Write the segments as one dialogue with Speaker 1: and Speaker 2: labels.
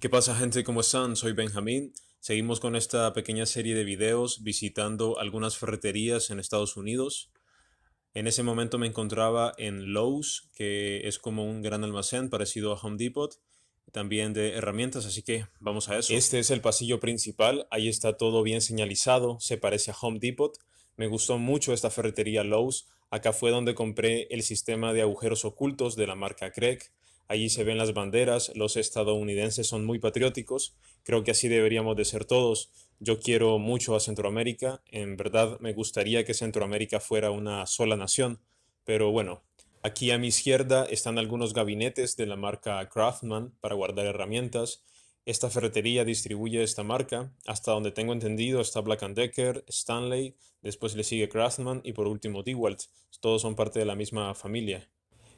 Speaker 1: ¿Qué pasa gente? ¿Cómo están? Soy Benjamín. Seguimos con esta pequeña serie de videos visitando algunas ferreterías en Estados Unidos. En ese momento me encontraba en Lowe's, que es como un gran almacén parecido a Home Depot, también de herramientas, así que vamos a eso. Este es el pasillo principal, ahí está todo bien señalizado, se parece a Home Depot. Me gustó mucho esta ferretería Lowe's, acá fue donde compré el sistema de agujeros ocultos de la marca Craig Allí se ven las banderas, los estadounidenses son muy patrióticos, creo que así deberíamos de ser todos. Yo quiero mucho a Centroamérica, en verdad me gustaría que Centroamérica fuera una sola nación, pero bueno, aquí a mi izquierda están algunos gabinetes de la marca Craftman para guardar herramientas. Esta ferretería distribuye esta marca, hasta donde tengo entendido está Black and Decker, Stanley, después le sigue Craftman y por último Dewalt. Todos son parte de la misma familia.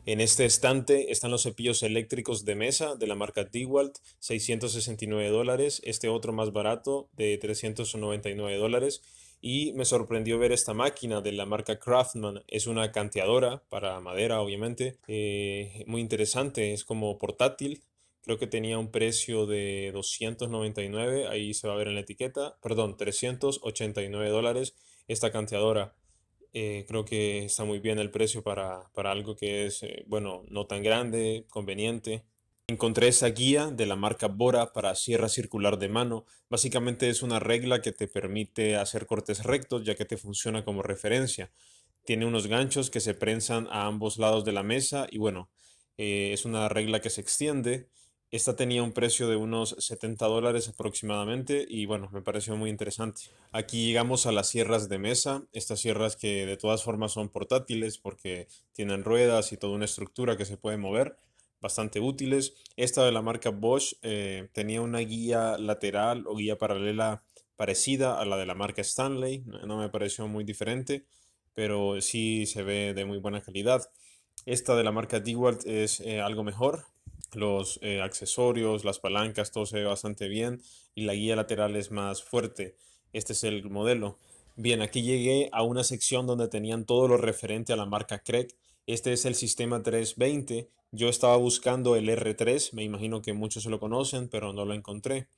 Speaker 1: En este estante están los cepillos eléctricos de mesa de la marca Dewalt, 669 dólares, este otro más barato de 399 dólares. Y me sorprendió ver esta máquina de la marca Craftman. Es una canteadora para madera, obviamente. Eh, muy interesante, es como portátil. Creo que tenía un precio de 299, ahí se va a ver en la etiqueta. Perdón, 389 dólares esta canteadora. Eh, creo que está muy bien el precio para, algo que es, eh, bueno, no tan grande, conveniente. Encontré esa guía de la marca Bora para sierra circular de mano. Básicamente es una regla que te permite hacer cortes rectos ya que te funciona como referencia. Tiene unos ganchos que se prensan a ambos lados de la mesa y bueno, eh, es una regla que se extiende esta tenía un precio de unos 70 dólares aproximadamente y bueno, me pareció muy interesante. Aquí llegamos a las sierras de mesa, estas sierras que de todas formas son portátiles porque tienen ruedas y toda una estructura que se puede mover, bastante útiles. Esta de la marca Bosch eh, tenía una guía lateral o guía paralela parecida a la de la marca Stanley, no me pareció muy diferente, pero sí se ve de muy buena calidad. Esta de la marca Dewalt es eh, algo mejor, los eh, accesorios, las palancas, todo se ve bastante bien y la guía lateral es más fuerte. Este es el modelo. Bien, aquí llegué a una sección donde tenían todo lo referente a la marca Craig. Este es el sistema 320. Yo estaba buscando el R3, me imagino que muchos lo conocen, pero no lo encontré.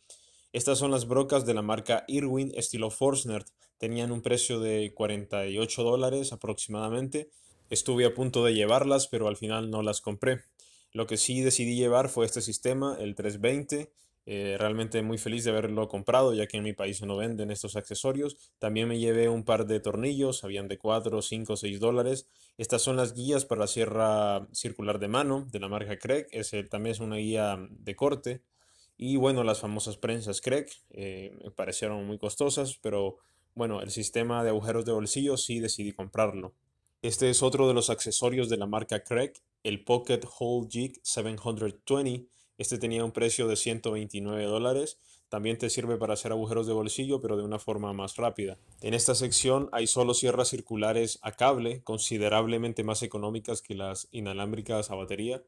Speaker 1: Estas son las brocas de la marca Irwin estilo Forstner. Tenían un precio de 48 dólares aproximadamente. Estuve a punto de llevarlas, pero al final no las compré. Lo que sí decidí llevar fue este sistema, el 320. Eh, realmente muy feliz de haberlo comprado, ya que en mi país no venden estos accesorios. También me llevé un par de tornillos, habían de 4, 5, 6 dólares. Estas son las guías para la sierra circular de mano de la marca Craig. Es, también es una guía de corte. Y bueno, las famosas prensas Craig eh, me parecieron muy costosas, pero bueno, el sistema de agujeros de bolsillo sí decidí comprarlo. Este es otro de los accesorios de la marca Craig el Pocket Hole Jig 720. Este tenía un precio de 129 dólares. También te sirve para hacer agujeros de bolsillo, pero de una forma más rápida. En esta sección hay solo sierras circulares a cable, considerablemente más económicas que las inalámbricas a batería.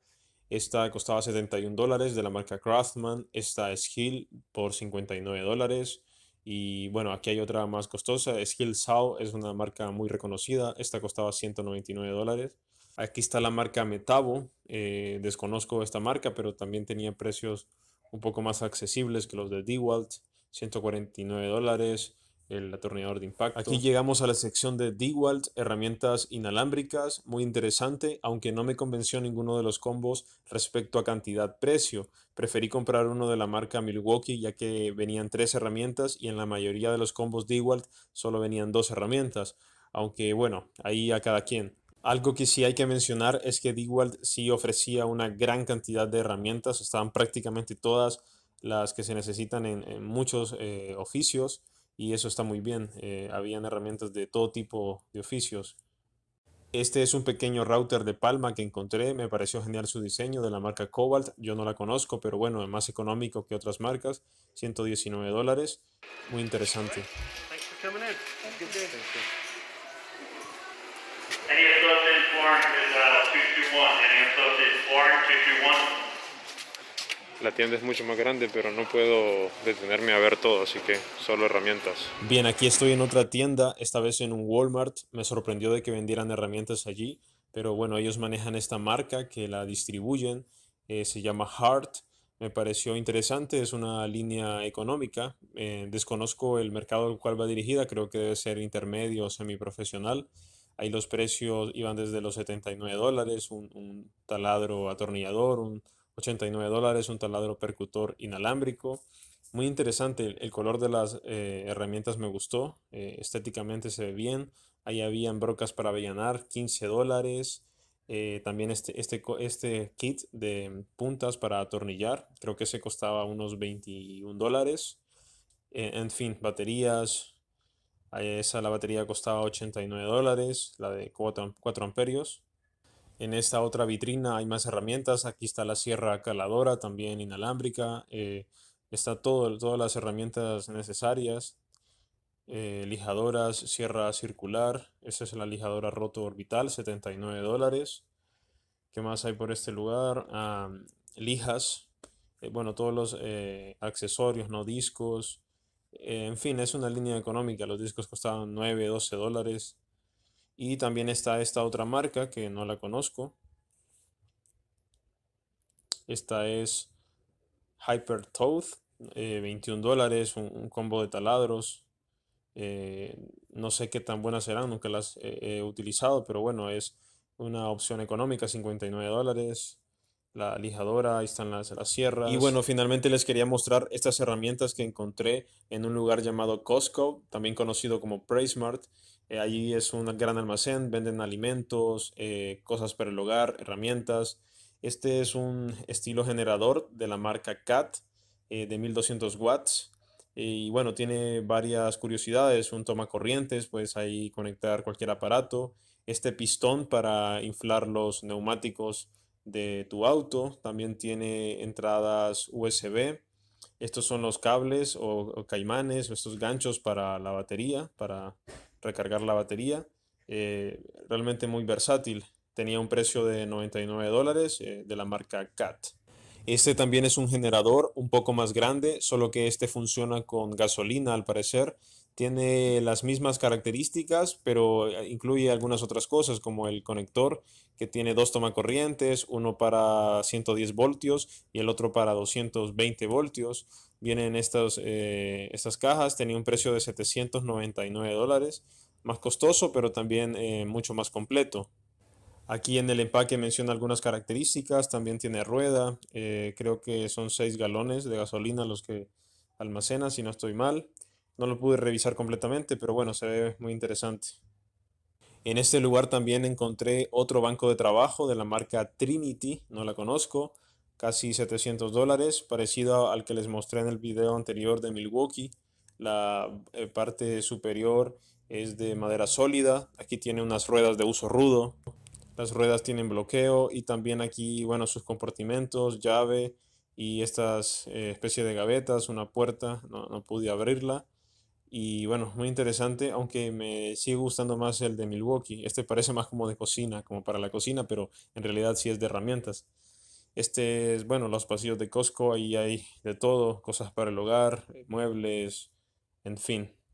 Speaker 1: Esta costaba 71 dólares de la marca Craftsman. Esta es Hill por 59 dólares. Y bueno, aquí hay otra más costosa. Es Hill Saw, es una marca muy reconocida. Esta costaba 199 dólares. Aquí está la marca Metabo. Eh, desconozco esta marca, pero también tenía precios un poco más accesibles que los de Dewalt. 149 dólares el atornillador de impacto. Aquí llegamos a la sección de Dewalt, herramientas inalámbricas, muy interesante, aunque no me convenció ninguno de los combos respecto a cantidad-precio. Preferí comprar uno de la marca Milwaukee ya que venían tres herramientas y en la mayoría de los combos Dewalt solo venían dos herramientas, aunque bueno, ahí a cada quien. Algo que sí hay que mencionar es que DeWalt sí ofrecía una gran cantidad de herramientas, estaban prácticamente todas las que se necesitan en, muchos eh, oficios y eso está muy bien. Eh, habían herramientas de todo tipo de oficios. Este es un pequeño router de palma que encontré, me pareció genial su diseño de la marca Cobalt, yo no la conozco, pero bueno, es más económico que otras marcas, 119 dólares, muy interesante. La tienda es mucho más grande, pero no puedo detenerme a ver todo, así que solo herramientas. Bien, aquí estoy en otra tienda, esta vez en un Walmart. Me sorprendió de que vendieran herramientas allí, pero bueno, ellos manejan esta marca que la distribuyen. Eh, se llama Hart. Me pareció interesante, es una línea económica. Eh, desconozco el mercado al cual va dirigida, creo que debe ser intermedio o semiprofesional. profesional Ahí los precios iban desde los 79 dólares, un, taladro atornillador, un 89 dólares, un taladro percutor inalámbrico. Muy interesante, el color de las eh, herramientas me gustó, eh, estéticamente se ve bien. Ahí habían brocas para avellanar, 15 dólares. Eh, también este, este, este kit de puntas para atornillar, creo que se costaba unos 21 dólares. en fin, baterías, esa la batería costaba 89 dólares, la de 4, amperios. En esta otra vitrina hay más herramientas. Aquí está la sierra caladora, también inalámbrica. Eh, está todo, todas las herramientas necesarias. Eh, lijadoras, sierra circular. esa es la lijadora roto orbital, 79 dólares. ¿Qué más hay por este lugar? Ah, lijas. Eh, bueno, todos los accesorios, no discos en fin, es una línea económica. Los discos costaban 9, 12 dólares. Y también está esta otra marca que no la conozco. Esta es Hyper Toad, 21 eh, dólares, un, combo de taladros. Eh, no sé qué tan buenas serán, nunca las he utilizado, pero bueno, es una opción económica, 59 dólares la lijadora, ahí están las, sierras. Y bueno, finalmente les quería mostrar estas herramientas que encontré en un lugar llamado Costco, también conocido como Price Eh, allí es un gran almacén, venden alimentos, eh, cosas para el hogar, herramientas. Este es un estilo generador de la marca CAT eh, de 1200 watts. Eh, y bueno, tiene varias curiosidades, un toma corrientes, puedes ahí conectar cualquier aparato, este pistón para inflar los neumáticos, de tu auto, también tiene entradas USB. Estos son los cables o, caimanes, estos ganchos para la batería, para recargar la batería. Eh, realmente muy versátil. Tenía un precio de 99 dólares eh, de la marca CAT. Este también es un generador un poco más grande, solo que este funciona con gasolina al parecer tiene las mismas características, pero eh, incluye algunas otras cosas como el conector que tiene dos tomacorrientes, uno para 110 voltios y el otro para 220 voltios. Vienen estas, eh, estas cajas, tenía un precio de 799 dólares, más costoso, pero también eh, mucho más completo. Aquí en el empaque menciona algunas características, también tiene rueda, creo que son 6 galones de gasolina los que almacena, si no estoy mal no lo pude revisar completamente, pero bueno, se ve muy interesante. En este lugar también encontré otro banco de trabajo de la marca Trinity, no la conozco, casi 700 dólares, parecido al que les mostré en el video anterior de Milwaukee. La eh, parte superior es de madera sólida, aquí tiene unas ruedas de uso rudo, las ruedas tienen bloqueo y también aquí, bueno, sus compartimentos, llave y estas especies eh, especie de gavetas, una puerta, no pude abrirla. Y bueno, muy interesante, aunque me sigue gustando más el de Milwaukee. Este parece más como de cocina, como para la cocina, pero en realidad sí es de herramientas. Este es, bueno, los pasillos de Costco, ahí hay de todo, cosas para el hogar, muebles, en fin.